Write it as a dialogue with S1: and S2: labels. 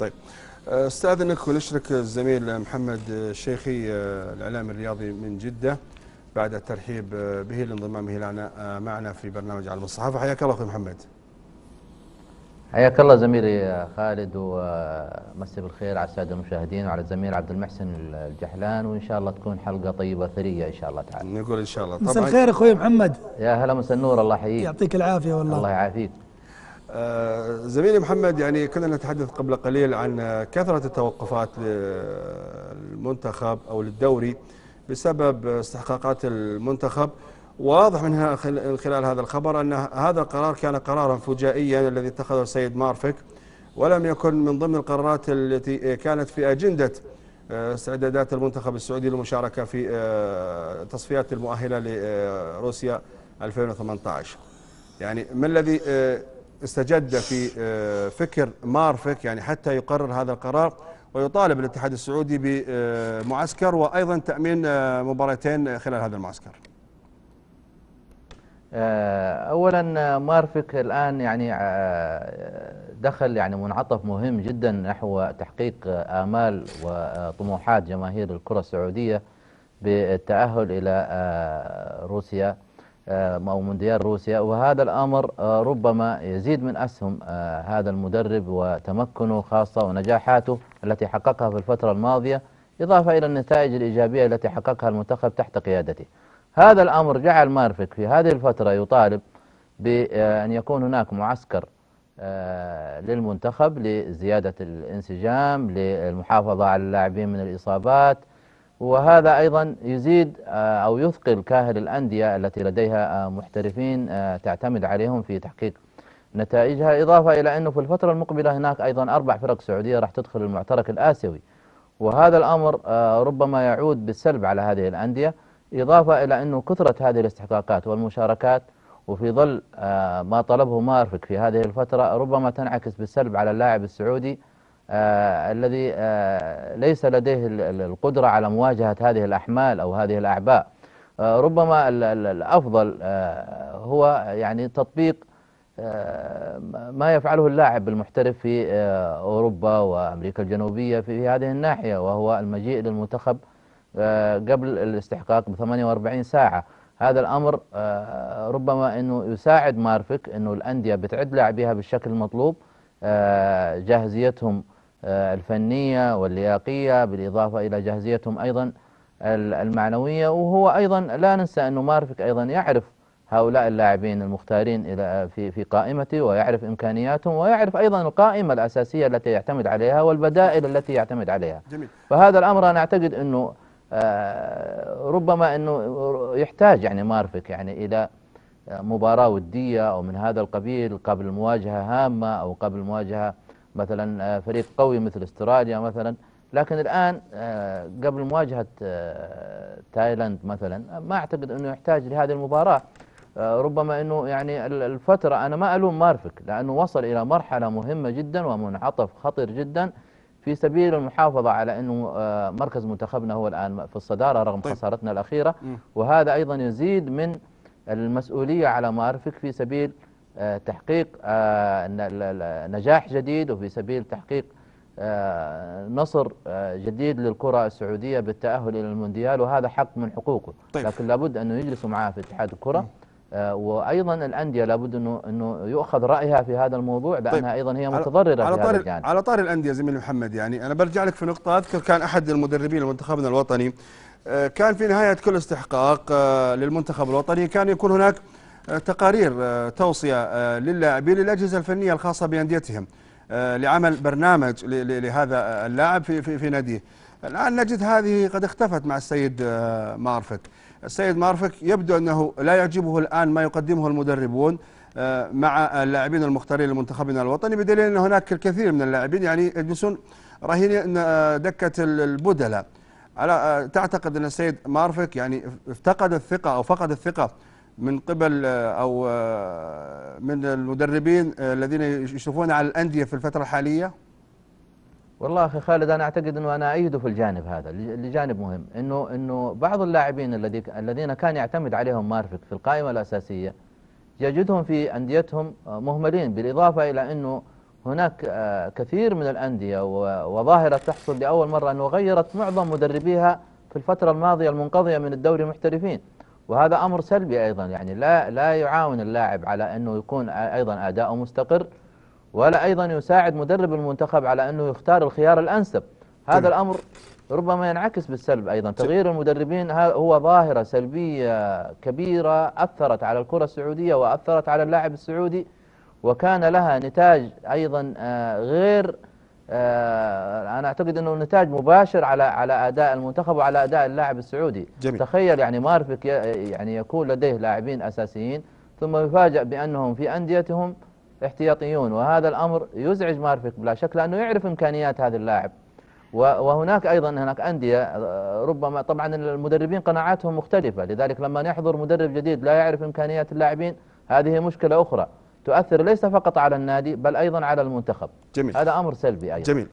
S1: طيب آه، استاذنك ونشرك الزميل محمد الشيخي آه، آه، الاعلامي الرياضي من جده بعد الترحيب به لانضمامه لنا معنا في برنامج علم الصحافه حياك الله اخوي محمد
S2: حياك الله زميلي خالد ومسي بالخير على الساده المشاهدين وعلى الزميل عبد المحسن الجحلان وان شاء الله تكون حلقه طيبه ثريه ان شاء الله تعالى. نقول ان شاء الله طبعا مساء الخير
S1: اخوي محمد.
S2: يا هلا مساء النور الله يحييك.
S1: يعطيك العافيه والله. الله يعافيك. آه، زميلي محمد يعني كنا نتحدث قبل قليل عن كثرة التوقفات للمنتخب أو للدوري بسبب استحقاقات المنتخب وواضح من خلال هذا الخبر أن هذا القرار كان قرارا فجائيا الذي اتخذه السيد مارفك ولم يكن من ضمن القرارات التي كانت في أجندة آه، استعدادات المنتخب السعودي للمشاركة في آه، تصفيات المؤهلة لروسيا 2018 يعني ما الذي استجد في آه، فكر مارفك يعني حتى يقرر هذا القرار ويطالب الاتحاد السعودي بمعسكر وأيضا تأمين آه، مباراتين خلال هذا المعسكر
S2: آه، اولا مارفك الان يعني دخل يعني منعطف مهم جدا نحو تحقيق امال وطموحات جماهير الكره السعوديه بالتاهل الى روسيا آه، أو مونديال روسيا وهذا الأمر آه، ربما يزيد من أسهم آه، هذا المدرب وتمكنه خاصة ونجاحاته التي حققها في الفترة الماضية إضافة إلى النتائج الإيجابية التي حققها المنتخب تحت قيادته هذا الأمر جعل مارفك في هذه الفترة يطالب بأن يكون هناك معسكر للمنتخب لزيادة الانسجام للمحافظة على اللاعبين من الإصابات وهذا أيضا يزيد آه، أو يثقل كاهل الأندية التي لديها آه، محترفين آه، تعتمد عليهم في تحقيق نتائجها إضافة إلى أنه في الفترة المقبلة هناك أيضا أربع فرق سعودية راح تدخل المعترك الآسيوي وهذا الأمر ربما يعود بالسلب على هذه الأندية إضافة إلى أنه كثرة هذه الاستحقاقات والمشاركات وفي ظل ما طلبه مارفك في هذه الفترة ربما تنعكس بالسلب على اللاعب السعودي آه، الذي آه، ليس لديه القدرة على مواجهة هذه الأحمال أو هذه الأعباء آه، ربما الأفضل هو يعني تطبيق ما يفعله اللاعب المحترف في أوروبا وأمريكا الجنوبية في هذه الناحية وهو المجيء للمنتخب قبل الاستحقاق ب 48 ساعة هذا الأمر ربما أنه يساعد مارفك أنه الأندية بتعد لاعبيها بالشكل المطلوب جاهزيتهم آه، الفنية واللياقية بالإضافة إلى جاهزيتهم أيضا المعنوية وهو أيضا لا ننسى أنه مارفك أيضا يعرف هؤلاء اللاعبين المختارين إلى في في قائمته ويعرف إمكانياتهم ويعرف أيضا القائمة الأساسية التي يعتمد عليها والبدائل التي يعتمد عليها جميل. فهذا الأمر أنا أعتقد أنه آه، ربما أنه يحتاج يعني مارفك يعني إلى مباراة ودية أو من هذا القبيل قبل مواجهة هامة أو قبل مواجهة مثلا آه، فريق قوي مثل استراليا مثلا لكن الآن آه، قبل مواجهة آه، تايلاند مثلا ما أعتقد أنه يحتاج لهذه المباراة ربما أنه يعني الفترة أنا ما ألوم مارفك لأنه وصل إلى مرحلة مهمة جدا ومنعطف خطير جدا في سبيل المحافظة على أنه مركز منتخبنا هو الآن في الصدارة رغم طيب. خسارتنا الأخيرة وهذا أيضا يزيد من المسؤولية على مارفك في سبيل آه، تحقيق آه، نجاح جديد وفي سبيل تحقيق آه، نصر جديد للكرة السعودية بالتأهل إلى المونديال وهذا حق من حقوقه طيب. لكن لابد أنه يجلسوا معاه في اتحاد الكرة وايضا الانديه لابد انه انه يؤخذ رايها في هذا الموضوع لانها طيب ايضا هي متضرره على طار يعني. على
S1: طار الانديه زميلي محمد يعني انا برجع لك في نقطه اذكر كان احد المدربين لمنتخبنا الوطني كان في نهايه كل استحقاق للمنتخب الوطني كان يكون هناك آه، تقارير آه، توصية آه، للاعبين للأجهزة الفنية الخاصة بأنديتهم لعمل برنامج لهذا اللاعب في, في, في ناديه الآن نجد هذه قد اختفت مع السيد مارفك السيد مارفك يبدو أنه لا يعجبه الآن ما يقدمه المدربون مع اللاعبين المختارين لمنتخبنا الوطني بدليل أن هناك الكثير من اللاعبين يعني يجلسون رهينين دكة البدلاء على تعتقد أن السيد مارفك يعني افتقد الثقة أو فقد الثقة من قبل آه، او آه، من المدربين آه، الذين يشرفون على الانديه في الفتره الحاليه؟
S2: والله اخي خالد انا اعتقد انه انا ايده في الجانب هذا لجانب مهم انه انه بعض اللاعبين الذي الذين كان يعتمد عليهم مارفك في القائمه الاساسيه يجدهم في انديتهم مهملين بالاضافه الى انه هناك كثير من الانديه وظاهره تحصل لاول مره انه غيرت معظم مدربيها في الفتره الماضيه المنقضيه من الدوري محترفين وهذا امر سلبي ايضا يعني لا لا يعاون اللاعب على انه يكون ايضا اداؤه مستقر ولا ايضا يساعد مدرب المنتخب على انه يختار الخيار الانسب هذا الامر ربما ينعكس بالسلب ايضا تغيير المدربين هو ظاهره سلبيه كبيره اثرت على الكره السعوديه واثرت على اللاعب السعودي وكان لها نتاج ايضا آه، غير آه، انا اعتقد انه نتاج مباشر على على اداء المنتخب وعلى اداء اللاعب السعودي جميل. تخيل يعني مارفك يعني يكون لديه لاعبين اساسيين ثم يفاجأ بانهم في انديتهم احتياطيون وهذا الامر يزعج مارفك بلا شك لانه يعرف امكانيات هذا اللاعب وهناك ايضا هناك انديه آه، ربما طبعا المدربين قناعاتهم مختلفه لذلك لما يحضر مدرب جديد لا يعرف امكانيات اللاعبين هذه مشكله اخرى تؤثر ليس فقط على النادي بل أيضا على المنتخب جميل. هذا أمر سلبي أيضا جميل